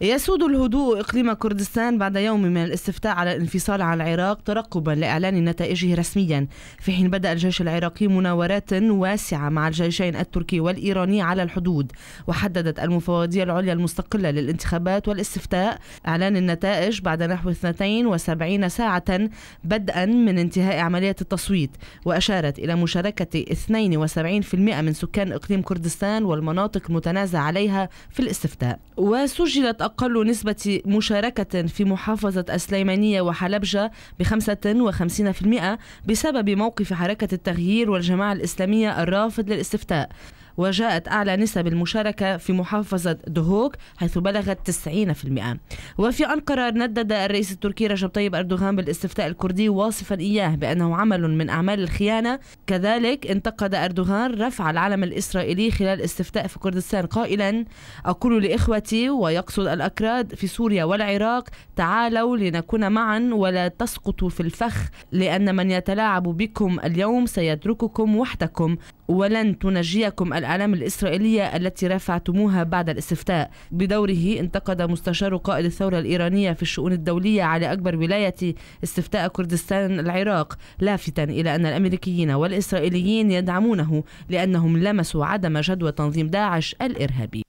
يسود الهدوء إقليم كردستان بعد يوم من الاستفتاء على الانفصال عن العراق ترقبا لإعلان نتائجه رسميا في حين بدأ الجيش العراقي مناورات واسعة مع الجيشين التركي والإيراني على الحدود وحددت المفوضية العليا المستقلة للانتخابات والاستفتاء إعلان النتائج بعد نحو 72 ساعة بدءا من انتهاء عملية التصويت وأشارت إلى مشاركة 72% من سكان إقليم كردستان والمناطق المتنازع عليها في الاستفتاء وسجلت أقل نسبة مشاركة في محافظة السليمانية وحلبجة ب 55% بسبب موقف حركة التغيير والجماعة الإسلامية الرافض للاستفتاء وجاءت أعلى نسب المشاركة في محافظة دهوك حيث بلغت 90% وفي أنقرة ندد الرئيس التركي رجب طيب أردوغان بالاستفتاء الكردي واصفا إياه بأنه عمل من أعمال الخيانة كذلك انتقد أردوغان رفع العلم الإسرائيلي خلال استفتاء في كردستان قائلا أقول لإخوتي ويقصد الأكراد في سوريا والعراق تعالوا لنكون معا ولا تسقطوا في الفخ لأن من يتلاعب بكم اليوم سيترككم وحدكم ولن تنجيكم الأكراد الأعلام الإسرائيلية التي رفعتموها بعد الاستفتاء بدوره انتقد مستشار قائد الثورة الإيرانية في الشؤون الدولية على أكبر ولاية استفتاء كردستان العراق لافتا إلى أن الأمريكيين والإسرائيليين يدعمونه لأنهم لمسوا عدم جدوى تنظيم داعش الإرهابي